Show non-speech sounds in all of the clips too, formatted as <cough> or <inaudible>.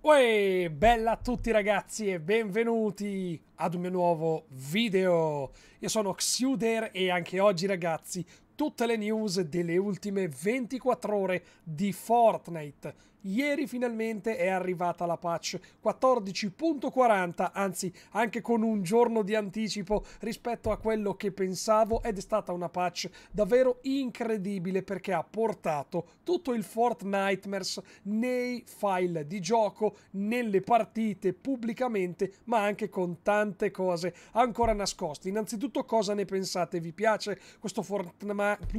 Uè, bella a tutti ragazzi e benvenuti ad un mio nuovo video. Io sono Xuder e anche oggi ragazzi tutte le news delle ultime 24 ore di Fortnite ieri finalmente è arrivata la patch 14.40, anzi anche con un giorno di anticipo rispetto a quello che pensavo ed è stata una patch davvero incredibile perché ha portato tutto il Fortnite's nei file di gioco, nelle partite pubblicamente, ma anche con tante cose ancora nascoste. Innanzitutto cosa ne pensate? Vi piace questo, Fortnite,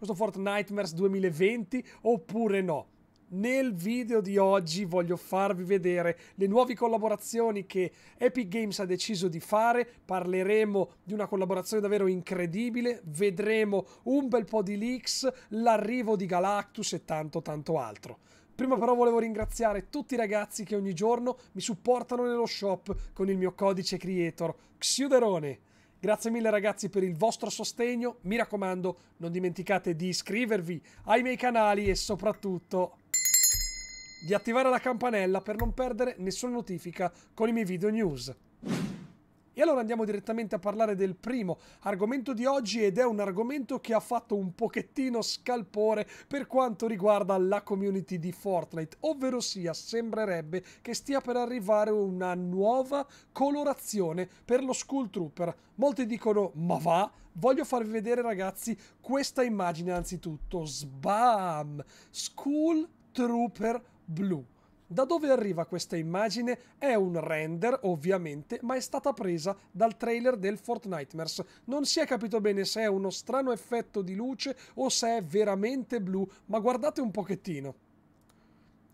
<laughs> questo 2020 oppure no? Nel video di oggi voglio farvi vedere le nuove collaborazioni che Epic Games ha deciso di fare, parleremo di una collaborazione davvero incredibile, vedremo un bel po' di leaks, l'arrivo di Galactus e tanto tanto altro. Prima però volevo ringraziare tutti i ragazzi che ogni giorno mi supportano nello shop con il mio codice creator Xiuderone. Grazie mille ragazzi per il vostro sostegno, mi raccomando non dimenticate di iscrivervi ai miei canali e soprattutto di attivare la campanella per non perdere nessuna notifica con i miei video news. E allora andiamo direttamente a parlare del primo argomento di oggi ed è un argomento che ha fatto un pochettino scalpore per quanto riguarda la community di Fortnite, ovvero sia sembrerebbe che stia per arrivare una nuova colorazione per lo Skull Trooper. Molti dicono ma va, voglio farvi vedere ragazzi questa immagine anzitutto, sbam, Skull Trooper blu. Da dove arriva questa immagine è un render, ovviamente, ma è stata presa dal trailer del Fortnitemers. Non si è capito bene se è uno strano effetto di luce o se è veramente blu, ma guardate un pochettino.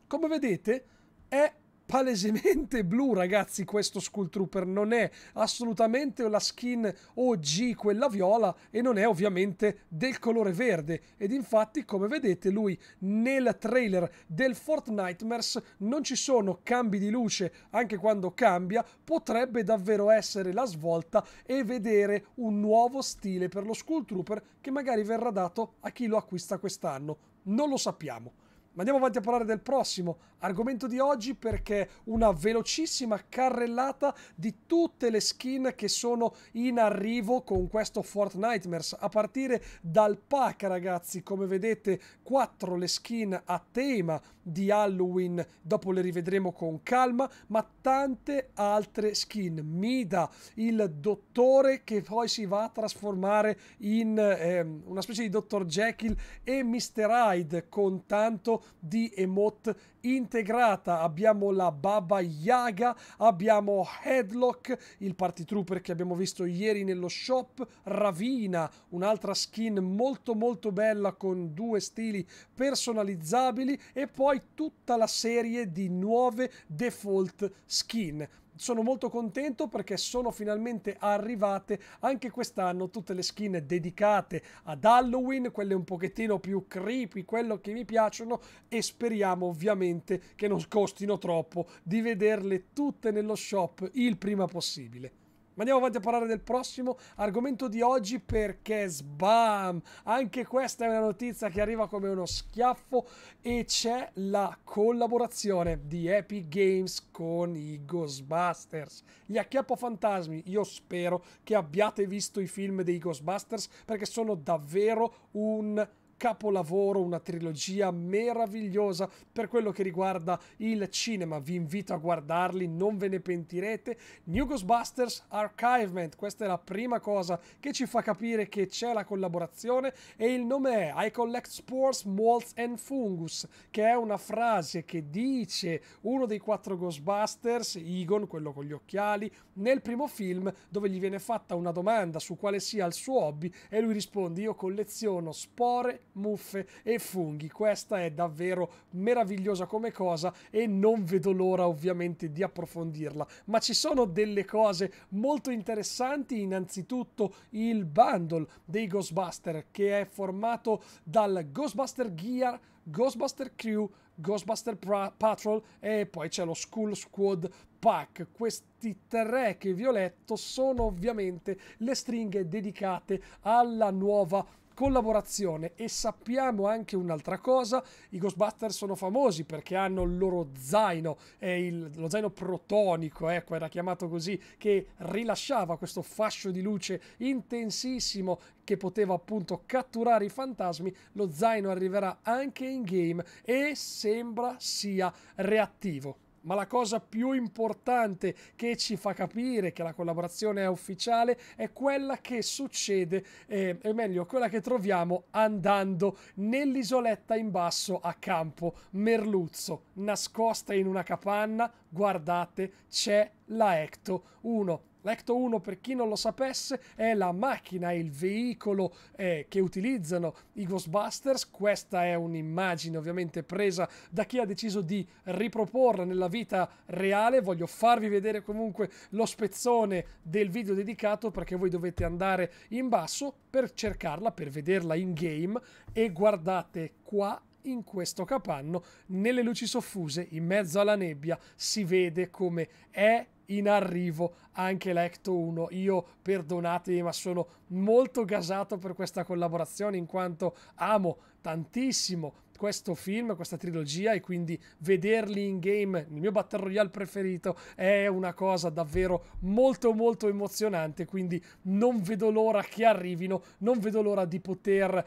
Come vedete, è palesemente blu, ragazzi, questo Skull Trooper non è assolutamente la skin OG, quella viola, e non è ovviamente del colore verde. Ed infatti, come vedete, lui nel trailer del Fortnitemers non ci sono cambi di luce, anche quando cambia, potrebbe davvero essere la svolta e vedere un nuovo stile per lo Skull Trooper che magari verrà dato a chi lo acquista quest'anno. Non lo sappiamo. Ma andiamo avanti a parlare del prossimo argomento di oggi perché una velocissima carrellata di tutte le skin che sono in arrivo con questo Fortnite Nightmares a partire dal pack ragazzi come vedete 4 le skin a tema di Halloween, dopo le rivedremo con calma, ma tante altre skin. Mida, il dottore che poi si va a trasformare in eh, una specie di Dr. Jekyll e Mr. Hyde con tanto di emote integrata. Abbiamo la Baba Yaga, abbiamo Headlock, il party trooper che abbiamo visto ieri nello shop, Ravina, un'altra skin molto molto bella con due stili personalizzabili e poi poi tutta la serie di nuove default skin sono molto contento perché sono finalmente arrivate anche quest'anno tutte le skin dedicate ad Halloween, quelle un pochettino più creepy, quello che mi piacciono e speriamo ovviamente che non costino troppo di vederle tutte nello shop il prima possibile. Ma andiamo avanti a parlare del prossimo argomento di oggi perché sbam! Anche questa è una notizia che arriva come uno schiaffo e c'è la collaborazione di Epic Games con i Ghostbusters. Gli acchiappafantasmi, io spero che abbiate visto i film dei Ghostbusters perché sono davvero un capolavoro, una trilogia meravigliosa per quello che riguarda il cinema. Vi invito a guardarli, non ve ne pentirete. New Ghostbusters Archivement, questa è la prima cosa che ci fa capire che c'è la collaborazione e il nome è I Collect Spores, Molds and Fungus, che è una frase che dice uno dei quattro Ghostbusters, Egon, quello con gli occhiali, nel primo film dove gli viene fatta una domanda su quale sia il suo hobby e lui risponde io colleziono spore muffe e funghi. Questa è davvero meravigliosa come cosa e non vedo l'ora ovviamente di approfondirla. Ma ci sono delle cose molto interessanti, innanzitutto il bundle dei Ghostbuster che è formato dal Ghostbuster Gear, Ghostbuster Crew, Ghostbuster Patrol e poi c'è lo School Squad Pack. Questi tre che vi ho letto sono ovviamente le stringhe dedicate alla nuova collaborazione e sappiamo anche un'altra cosa, i Ghostbusters sono famosi perché hanno il loro zaino, eh, il, lo zaino protonico, ecco era chiamato così, che rilasciava questo fascio di luce intensissimo che poteva appunto catturare i fantasmi, lo zaino arriverà anche in game e sembra sia reattivo ma la cosa più importante che ci fa capire che la collaborazione è ufficiale è quella che succede, eh, o meglio, quella che troviamo andando nell'isoletta in basso a campo Merluzzo, nascosta in una capanna, guardate, c'è la Ecto, 1. L'Ecto 1, per chi non lo sapesse, è la macchina, il veicolo eh, che utilizzano i Ghostbusters. Questa è un'immagine ovviamente presa da chi ha deciso di riproporla nella vita reale. Voglio farvi vedere comunque lo spezzone del video dedicato perché voi dovete andare in basso per cercarla, per vederla in game e guardate qua in questo capanno, nelle luci soffuse, in mezzo alla nebbia, si vede come è in arrivo anche l'Ecto 1. Io perdonatemi, ma sono molto gasato per questa collaborazione in quanto amo tantissimo questo film, questa trilogia e quindi vederli in game, il mio Battle Royale preferito, è una cosa davvero molto molto emozionante, quindi non vedo l'ora che arrivino, non vedo l'ora di poter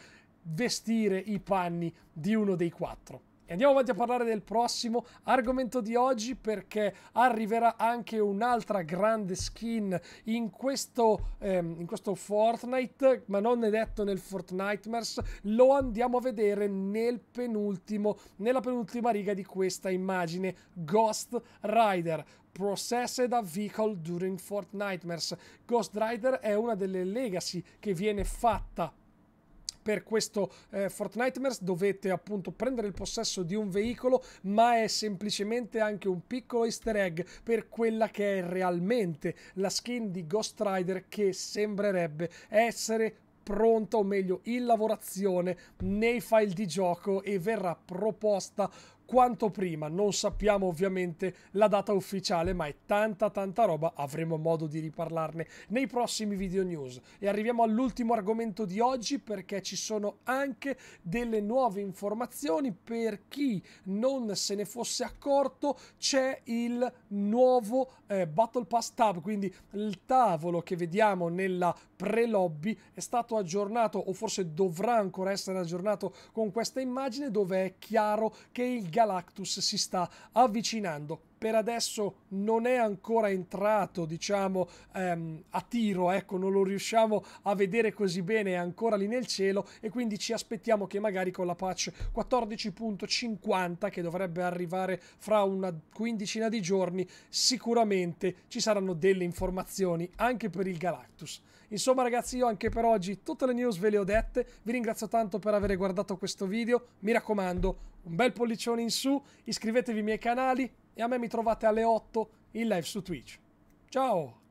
vestire i panni di uno dei quattro. E andiamo avanti a parlare del prossimo argomento di oggi perché arriverà anche un'altra grande skin in questo, ehm, in questo Fortnite, ma non è detto nel Fortnitemers, lo andiamo a vedere nel penultimo, nella penultima riga di questa immagine, Ghost Rider. Processed a Vehicle During Fortnitemers. Ghost Rider è una delle legacy che viene fatta per questo eh, Fortnite Mares dovete appunto prendere il possesso di un veicolo, ma è semplicemente anche un piccolo easter egg per quella che è realmente la skin di Ghost Rider che sembrerebbe essere pronta o meglio in lavorazione nei file di gioco e verrà proposta quanto prima. Non sappiamo ovviamente la data ufficiale, ma è tanta tanta roba, avremo modo di riparlarne nei prossimi video news. E arriviamo all'ultimo argomento di oggi perché ci sono anche delle nuove informazioni per chi non se ne fosse accorto, c'è il nuovo eh, Battle Pass Tab, quindi il tavolo che vediamo nella pre-lobby, è stato aggiornato o forse dovrà ancora essere aggiornato con questa immagine dove è chiaro che il Galactus si sta avvicinando per adesso non è ancora entrato diciamo ehm, a tiro ecco non lo riusciamo a vedere così bene è ancora lì nel cielo e quindi ci aspettiamo che magari con la patch 14.50 che dovrebbe arrivare fra una quindicina di giorni sicuramente ci saranno delle informazioni anche per il Galactus insomma ragazzi io anche per oggi tutte le news ve le ho dette vi ringrazio tanto per aver guardato questo video mi raccomando un bel pollicione in su iscrivetevi ai miei canali e a me mi trovate alle 8 in live su Twitch. Ciao!